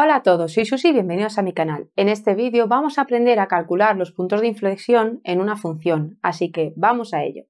Hola a todos, soy Susi y bienvenidos a mi canal. En este vídeo vamos a aprender a calcular los puntos de inflexión en una función, así que vamos a ello.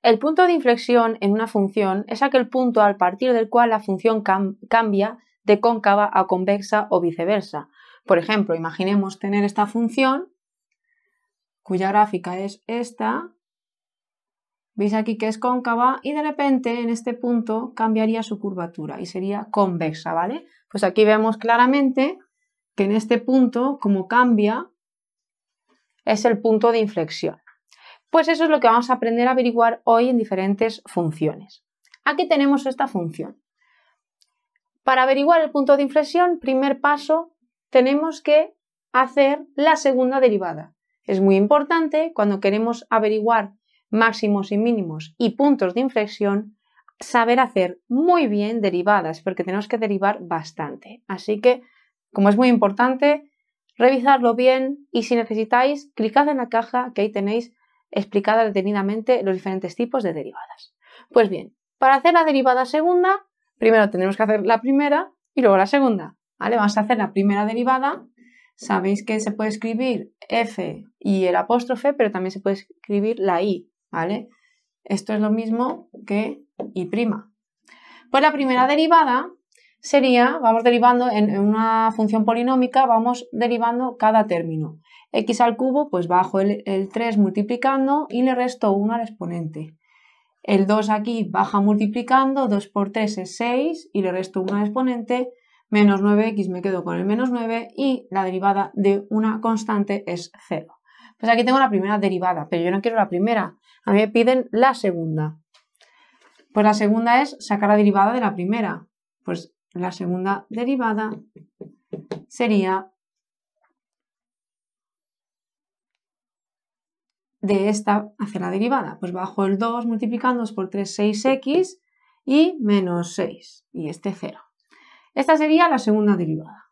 El punto de inflexión en una función es aquel punto al partir del cual la función cambia de cóncava a convexa o viceversa. Por ejemplo, imaginemos tener esta función cuya gráfica es esta Veis aquí que es cóncava y de repente en este punto cambiaría su curvatura y sería convexa, ¿vale? Pues aquí vemos claramente que en este punto, como cambia, es el punto de inflexión. Pues eso es lo que vamos a aprender a averiguar hoy en diferentes funciones. Aquí tenemos esta función. Para averiguar el punto de inflexión, primer paso, tenemos que hacer la segunda derivada. Es muy importante cuando queremos averiguar máximos y mínimos y puntos de inflexión, saber hacer muy bien derivadas, porque tenemos que derivar bastante. Así que, como es muy importante, revisarlo bien y si necesitáis, clicad en la caja que ahí tenéis explicada detenidamente los diferentes tipos de derivadas. Pues bien, para hacer la derivada segunda, primero tenemos que hacer la primera y luego la segunda. ¿vale? Vamos a hacer la primera derivada. Sabéis que se puede escribir f y el apóstrofe, pero también se puede escribir la i. ¿vale? Esto es lo mismo que y'. Pues la primera derivada sería, vamos derivando en una función polinómica, vamos derivando cada término. x al cubo, pues bajo el, el 3 multiplicando y le resto 1 al exponente. El 2 aquí baja multiplicando, 2 por 3 es 6 y le resto 1 al exponente, menos 9x me quedo con el menos 9 y la derivada de una constante es 0. Pues aquí tengo la primera derivada, pero yo no quiero la primera, a mí me piden la segunda. Pues la segunda es sacar la derivada de la primera. Pues la segunda derivada sería de esta hacia la derivada. Pues bajo el 2 multiplicando por 3, 6x y menos 6. Y este 0. Esta sería la segunda derivada.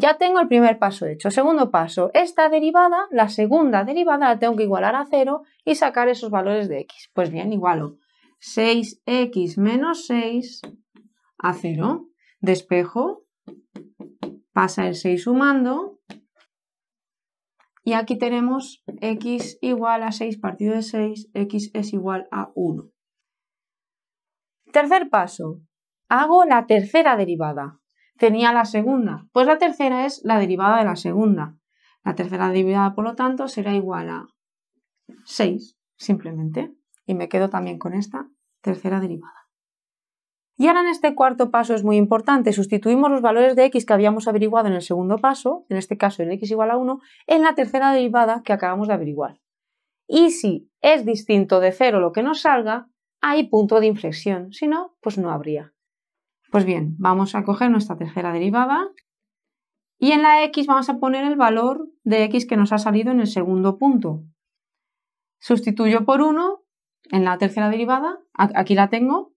Ya tengo el primer paso hecho. Segundo paso, esta derivada, la segunda derivada la tengo que igualar a 0 y sacar esos valores de x. Pues bien, igualo 6x menos 6 a 0. Despejo, pasa el 6 sumando y aquí tenemos x igual a 6 partido de 6, x es igual a 1. Tercer paso, hago la tercera derivada tenía la segunda. Pues la tercera es la derivada de la segunda. La tercera derivada, por lo tanto, será igual a 6, simplemente. Y me quedo también con esta tercera derivada. Y ahora en este cuarto paso es muy importante, sustituimos los valores de x que habíamos averiguado en el segundo paso, en este caso en x igual a 1, en la tercera derivada que acabamos de averiguar. Y si es distinto de 0 lo que nos salga, hay punto de inflexión, si no, pues no habría. Pues bien, vamos a coger nuestra tercera derivada y en la x vamos a poner el valor de x que nos ha salido en el segundo punto. Sustituyo por 1 en la tercera derivada, aquí la tengo.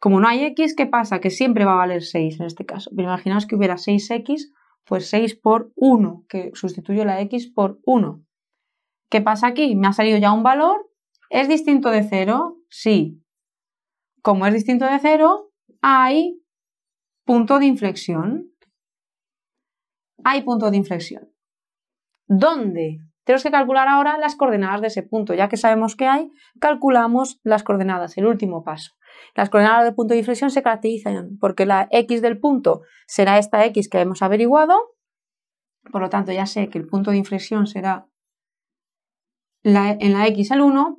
Como no hay x, ¿qué pasa? Que siempre va a valer 6 en este caso. Pero imaginaos que hubiera 6x, pues 6 por 1, que sustituyo la x por 1. ¿Qué pasa aquí? Me ha salido ya un valor. ¿Es distinto de 0? Sí. Como es distinto de 0, hay punto de inflexión? Hay punto de inflexión. ¿Dónde? Tenemos que calcular ahora las coordenadas de ese punto. Ya que sabemos que hay, calculamos las coordenadas, el último paso. Las coordenadas del punto de inflexión se caracterizan porque la x del punto será esta x que hemos averiguado. Por lo tanto, ya sé que el punto de inflexión será en la x al 1.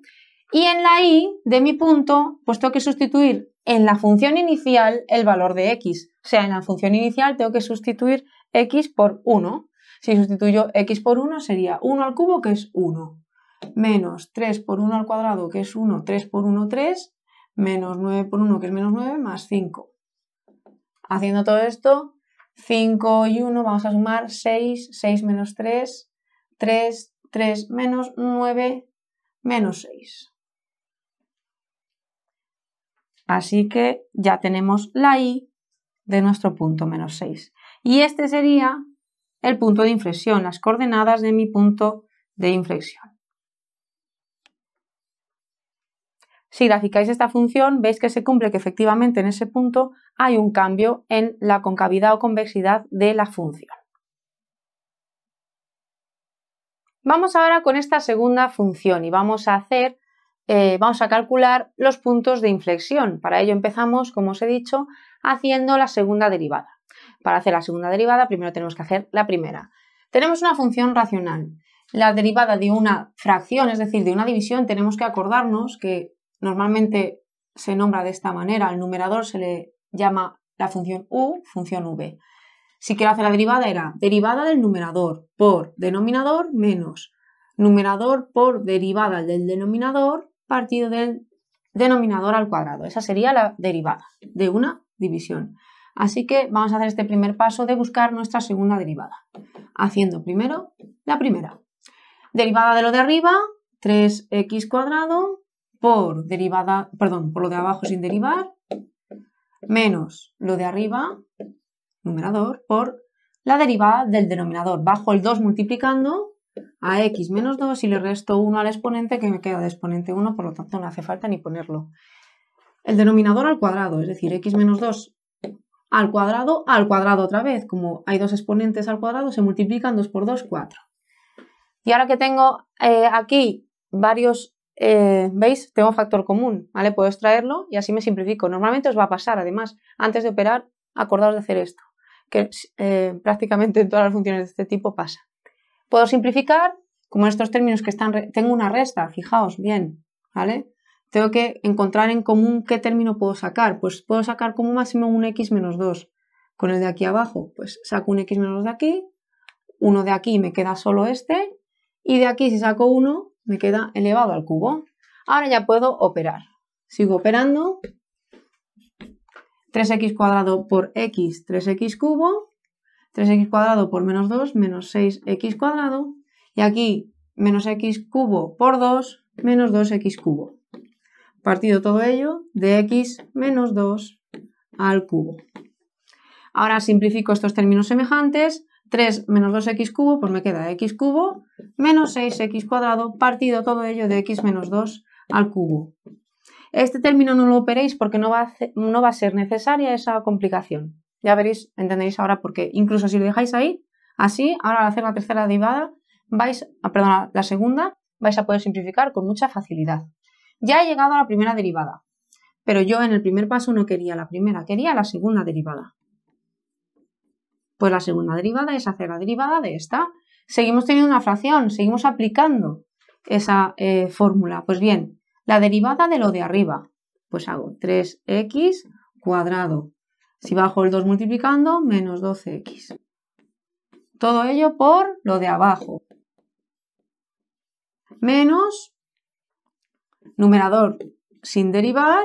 Y en la y de mi punto, pues tengo que sustituir en la función inicial el valor de x. O sea, en la función inicial tengo que sustituir x por 1. Si sustituyo x por 1 sería 1 al cubo, que es 1, menos 3 por 1 al cuadrado, que es 1, 3 por 1, 3, menos 9 por 1, que es menos 9, más 5. Haciendo todo esto, 5 y 1 vamos a sumar 6, 6 menos 3, 3, 3 menos 9, menos 6. Así que ya tenemos la i de nuestro punto menos 6. Y este sería el punto de inflexión, las coordenadas de mi punto de inflexión. Si graficáis esta función, veis que se cumple que efectivamente en ese punto hay un cambio en la concavidad o convexidad de la función. Vamos ahora con esta segunda función y vamos a hacer, eh, vamos a calcular los puntos de inflexión. Para ello empezamos, como os he dicho, haciendo la segunda derivada. Para hacer la segunda derivada, primero tenemos que hacer la primera. Tenemos una función racional. La derivada de una fracción, es decir, de una división, tenemos que acordarnos que normalmente se nombra de esta manera. Al numerador se le llama la función u, función v. Si quiero hacer la derivada, era derivada del numerador por denominador menos numerador por derivada del denominador partido del denominador al cuadrado. Esa sería la derivada de una división. Así que vamos a hacer este primer paso de buscar nuestra segunda derivada, haciendo primero la primera. Derivada de lo de arriba, 3x cuadrado por derivada, perdón, por lo de abajo sin derivar, menos lo de arriba, numerador, por la derivada del denominador. Bajo el 2 multiplicando a x menos 2 y le resto 1 al exponente que me queda de exponente 1, por lo tanto no hace falta ni ponerlo el denominador al cuadrado, es decir, x menos 2 al cuadrado al cuadrado otra vez. Como hay dos exponentes al cuadrado, se multiplican 2 por 2, 4. Y ahora que tengo eh, aquí varios, eh, ¿veis? Tengo factor común, ¿vale? Puedo extraerlo y así me simplifico. Normalmente os va a pasar, además, antes de operar, acordaos de hacer esto, que eh, prácticamente en todas las funciones de este tipo pasa. Puedo simplificar, como en estos términos que están, tengo una resta, fijaos bien, ¿vale? tengo que encontrar en común qué término puedo sacar. Pues puedo sacar como máximo un x menos 2 con el de aquí abajo. Pues saco un x menos 2 de aquí, uno de aquí me queda solo este, y de aquí si saco 1 me queda elevado al cubo. Ahora ya puedo operar. Sigo operando. 3x cuadrado por x, 3x cubo. 3x cuadrado por menos 2, menos 6x cuadrado. Y aquí menos x cubo por 2, menos 2x cubo partido todo ello de x menos 2 al cubo. Ahora simplifico estos términos semejantes. 3 menos 2x cubo, pues me queda x cubo menos 6x cuadrado partido todo ello de x menos 2 al cubo. Este término no lo operéis porque no va, a, no va a ser necesaria esa complicación. Ya veréis, entendéis ahora por qué. Incluso si lo dejáis ahí, así, ahora al hacer la tercera derivada, vais, la segunda, vais a poder simplificar con mucha facilidad. Ya he llegado a la primera derivada, pero yo en el primer paso no quería la primera, quería la segunda derivada. Pues la segunda derivada es hacer la derivada de esta. Seguimos teniendo una fracción, seguimos aplicando esa eh, fórmula. Pues bien, la derivada de lo de arriba, pues hago 3x cuadrado. Si bajo el 2 multiplicando, menos 12x. Todo ello por lo de abajo. Menos numerador sin derivar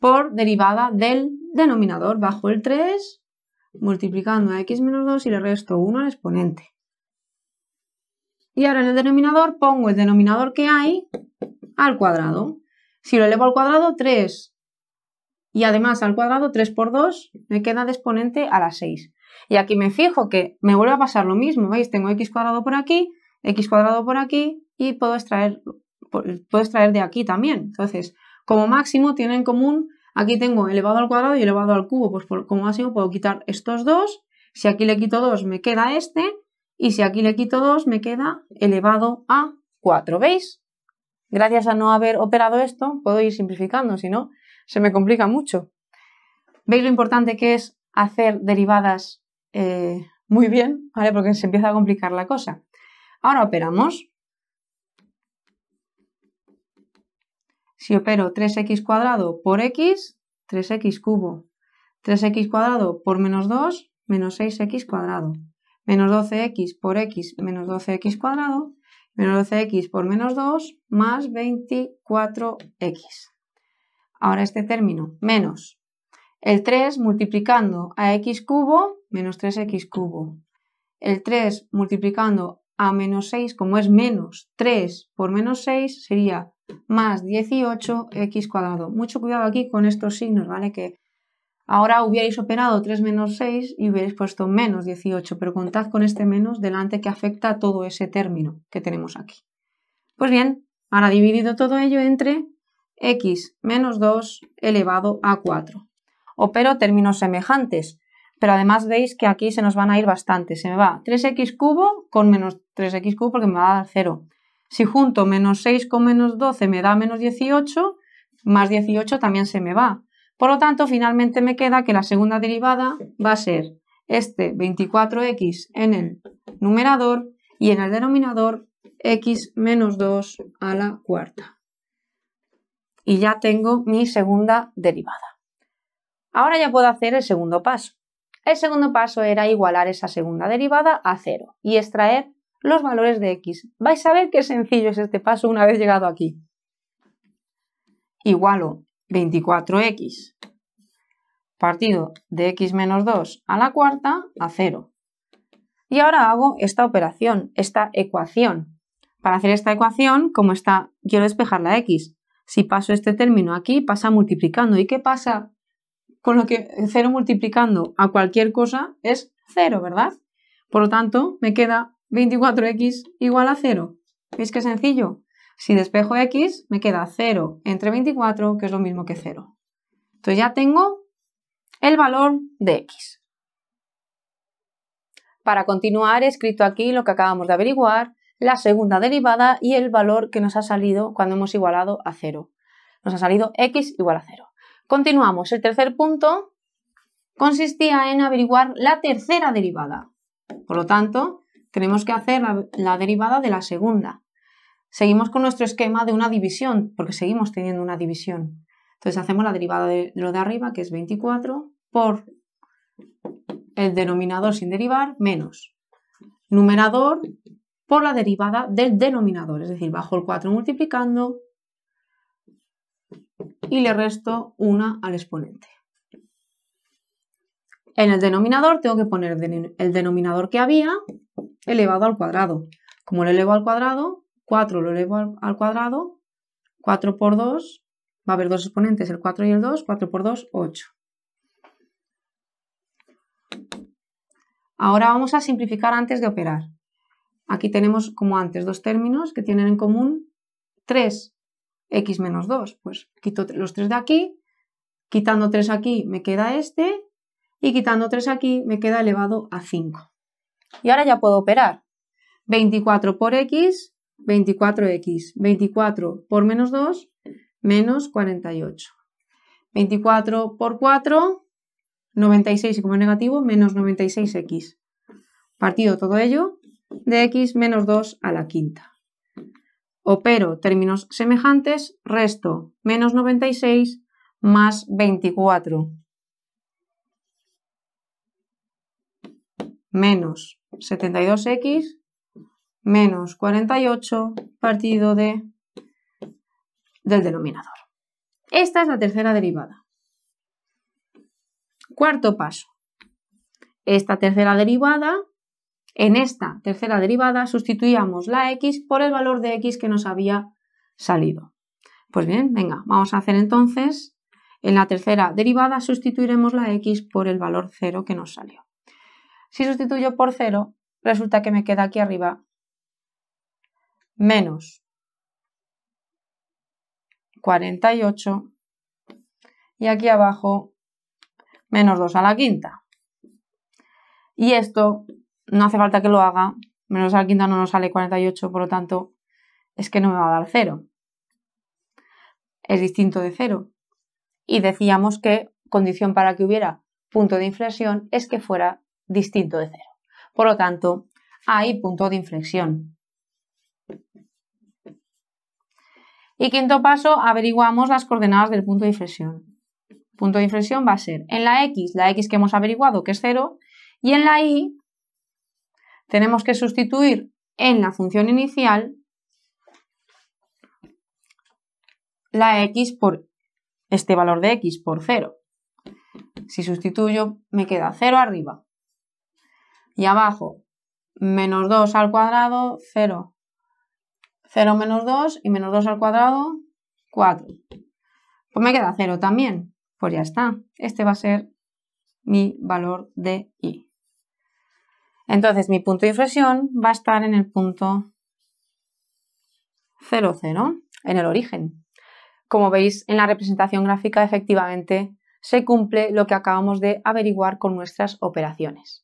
por derivada del denominador bajo el 3 multiplicando a x menos 2 y le resto 1 al exponente. Y ahora en el denominador pongo el denominador que hay al cuadrado. Si lo elevo al cuadrado, 3. Y además al cuadrado, 3 por 2, me queda de exponente a la 6. Y aquí me fijo que me vuelve a pasar lo mismo, ¿veis? Tengo x cuadrado por aquí, x cuadrado por aquí y puedo extraer puedes traer de aquí también. Entonces, como máximo tienen en común, aquí tengo elevado al cuadrado y elevado al cubo, pues como máximo puedo quitar estos dos, si aquí le quito 2 me queda este, y si aquí le quito 2 me queda elevado a 4, ¿veis? Gracias a no haber operado esto, puedo ir simplificando, si no, se me complica mucho. ¿Veis lo importante que es hacer derivadas eh, muy bien? ¿vale? Porque se empieza a complicar la cosa. Ahora operamos. Si opero 3x cuadrado por x, 3x cubo. 3x cuadrado por menos 2, menos 6x cuadrado. Menos 12x por x, menos 12x cuadrado. Menos 12x por menos 2, más 24x. Ahora este término, menos. El 3 multiplicando a x cubo, menos 3x cubo. El 3 multiplicando a menos 6, como es menos 3 por menos 6, sería más 18x cuadrado. Mucho cuidado aquí con estos signos, ¿vale? Que ahora hubierais operado 3 menos 6 y hubierais puesto menos 18, pero contad con este menos delante que afecta a todo ese término que tenemos aquí. Pues bien, ahora dividido todo ello entre x menos 2 elevado a 4. Opero términos semejantes, pero además veis que aquí se nos van a ir bastante. Se me va 3x cubo con menos 3x cubo porque me va a dar 0. Si junto menos 6 con menos 12 me da menos 18, más 18 también se me va. Por lo tanto, finalmente me queda que la segunda derivada va a ser este 24x en el numerador y en el denominador x menos 2 a la cuarta. Y ya tengo mi segunda derivada. Ahora ya puedo hacer el segundo paso. El segundo paso era igualar esa segunda derivada a 0 y extraer los valores de x. Vais a ver qué sencillo es este paso una vez llegado aquí. Igualo 24x partido de x menos 2 a la cuarta a 0. Y ahora hago esta operación, esta ecuación. Para hacer esta ecuación, como está, quiero despejar la x. Si paso este término aquí, pasa multiplicando. ¿Y qué pasa con lo que 0 multiplicando a cualquier cosa? Es 0, ¿verdad? Por lo tanto, me queda 24x igual a 0. ¿Veis qué sencillo? Si despejo x, me queda 0 entre 24, que es lo mismo que 0. Entonces ya tengo el valor de x. Para continuar, he escrito aquí lo que acabamos de averiguar, la segunda derivada y el valor que nos ha salido cuando hemos igualado a 0. Nos ha salido x igual a 0. Continuamos. El tercer punto consistía en averiguar la tercera derivada. Por lo tanto, tenemos que hacer la, derivada de la segunda. Seguimos con nuestro esquema de una división, porque seguimos teniendo una división. Entonces hacemos la derivada de lo de arriba, que es 24, por el denominador sin derivar, menos numerador por la derivada del denominador, es decir, bajo el 4 multiplicando y le resto una al exponente. En el denominador tengo que poner el denominador que había elevado al cuadrado. Como lo elevo al cuadrado, 4 lo elevo al, cuadrado, 4 por 2, va a haber dos exponentes, el 4 y el 2, 4 por 2, 8. Ahora vamos a simplificar antes de operar. Aquí tenemos, como antes, dos términos que tienen en común 3x menos 2. Pues quito los 3 de aquí, quitando 3 aquí me queda este, y quitando 3 aquí me queda elevado a 5. Y ahora ya puedo operar. 24 por x, 24x. 24 por menos 2, menos 48. 24 por 4, 96 y como negativo, menos 96x. Partido todo ello de x menos 2 a la quinta. Opero términos semejantes, resto menos 96 más 24 menos 72x menos 48 partido de, del denominador. Esta es la tercera derivada. Cuarto paso. Esta tercera derivada, en esta tercera derivada sustituíamos la x por el valor de x que nos había salido. Pues bien, venga, vamos a hacer entonces, en la tercera derivada sustituiremos la x por el valor 0 que nos salió. Si sustituyo por 0, resulta que me queda aquí arriba menos 48 y aquí abajo menos 2 a la quinta. Y esto no hace falta que lo haga, menos a la quinta no nos sale 48, por lo tanto es que no me va a dar 0. Es distinto de 0. Y decíamos que condición para que hubiera punto de inflexión es que fuera distinto de cero. Por lo tanto, hay punto de inflexión. Y quinto paso, averiguamos las coordenadas del punto de inflexión. Punto de inflexión va a ser en la x, la x que hemos averiguado que es 0, y en la y tenemos que sustituir en la función inicial la x por este valor de x por 0. Si sustituyo me queda 0 arriba y abajo, menos 2 al cuadrado, 0. 0 menos 2 y menos 2 al cuadrado, 4. Pues me queda 0 también. Pues ya está. Este va a ser mi valor de i. Entonces mi punto de inflexión va a estar en el punto 0, 0, en el origen. Como veis en la representación gráfica, efectivamente se cumple lo que acabamos de averiguar con nuestras operaciones.